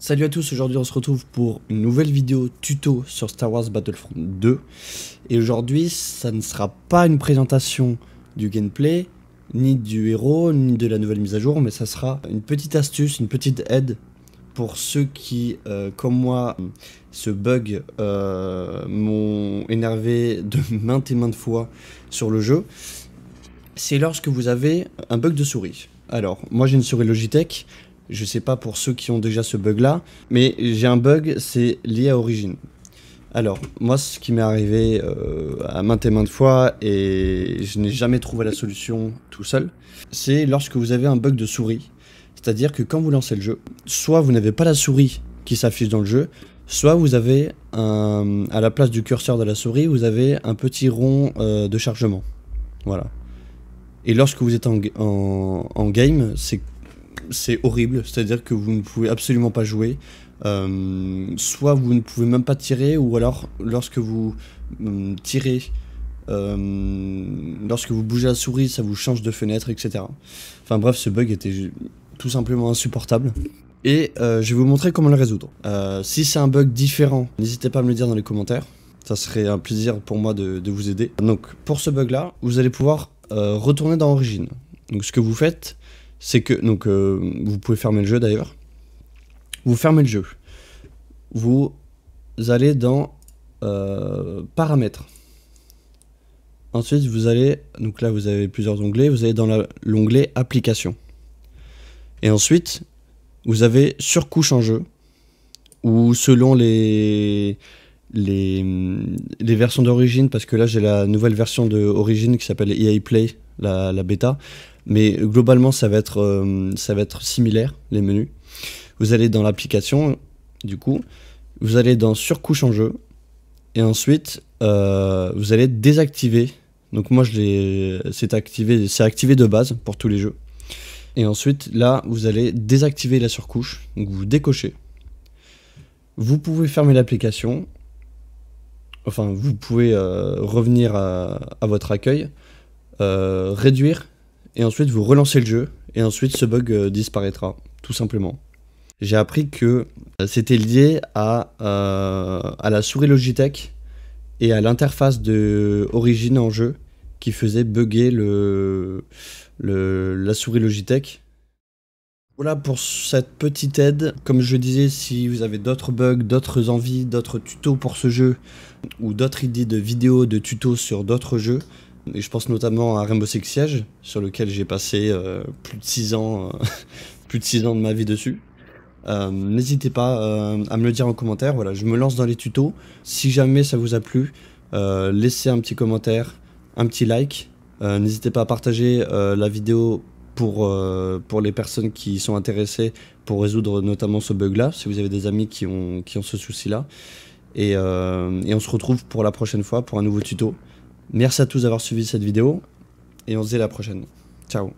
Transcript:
Salut à tous, aujourd'hui on se retrouve pour une nouvelle vidéo tuto sur Star Wars Battlefront 2 et aujourd'hui ça ne sera pas une présentation du gameplay, ni du héros, ni de la nouvelle mise à jour mais ça sera une petite astuce, une petite aide pour ceux qui, euh, comme moi, ce bug euh, m'ont énervé de maintes et maintes fois sur le jeu, c'est lorsque vous avez un bug de souris. Alors, moi j'ai une souris Logitech, je sais pas pour ceux qui ont déjà ce bug là, mais j'ai un bug, c'est lié à Origine Alors, moi, ce qui m'est arrivé euh, à maintes et maintes fois, et je n'ai jamais trouvé la solution tout seul, c'est lorsque vous avez un bug de souris. C'est-à-dire que quand vous lancez le jeu, soit vous n'avez pas la souris qui s'affiche dans le jeu, soit vous avez un, à la place du curseur de la souris, vous avez un petit rond euh, de chargement. Voilà. Et lorsque vous êtes en, en, en game, c'est c'est horrible, c'est-à-dire que vous ne pouvez absolument pas jouer. Euh, soit vous ne pouvez même pas tirer, ou alors lorsque vous hum, tirez, euh, lorsque vous bougez la souris, ça vous change de fenêtre, etc. Enfin bref, ce bug était tout simplement insupportable. Et euh, je vais vous montrer comment le résoudre. si c'est un bug différent, n'hésitez pas à me le dire dans les commentaires. Ça serait un plaisir pour moi de, de vous aider. Donc pour ce bug là, vous allez pouvoir retourner dans Origin. Donc ce que vous faites, c'est que donc euh, vous pouvez fermer le jeu d'ailleurs. Vous fermez le jeu. Vous allez dans euh, paramètres. Ensuite, vous allez donc là vous avez plusieurs onglets. Vous allez dans l'onglet application. Et ensuite, vous avez surcouche en jeu ou selon les les, les versions d'origine parce que là j'ai la nouvelle version d'origine qui s'appelle EA Play, la, la bêta. Mais globalement, ça va être, euh, ça va être similaire, les menus. Vous allez dans l'application, du coup, vous allez dans surcouche en jeu, et ensuite, euh, vous allez désactiver. Donc moi, je c'est activé, c'est activé de base pour tous les jeux. Et ensuite, là, vous allez désactiver la surcouche, donc vous décochez. Vous pouvez fermer l'application, enfin, vous pouvez euh, revenir à, votre accueil, réduire et ensuite vous relancez le jeu, et ensuite ce bug euh, disparaîtra, tout simplement. J'ai appris que euh, c'était lié à, euh, à la souris Logitech et à l'interface de origine en jeu qui faisait bugger le, le, la souris Logitech. Voilà pour cette petite aide. Comme je disais, si vous avez d'autres bugs, d'autres envies, d'autres tutos pour ce jeu, ou d'autres idées de vidéos, de tutos sur d'autres jeux, et je pense notamment à Rainbow Six Siege, sur lequel j'ai passé euh, plus de 6 ans, euh, plus de six ans de ma vie dessus. Euh, n'hésitez pas à me le dire en commentaire. Voilà, je me lance dans les tutos. Si jamais ça vous a plu, laissez un petit commentaire, un petit like. N'hésitez pas à partager la vidéo pour, pour les personnes qui sont intéressées pour résoudre notamment ce bug-là, si vous avez des amis qui ont, qui ce souci-là. et on se retrouve pour la prochaine fois pour un nouveau tuto. Merci à tous d'avoir suivi cette vidéo et on se dit à la prochaine. Ciao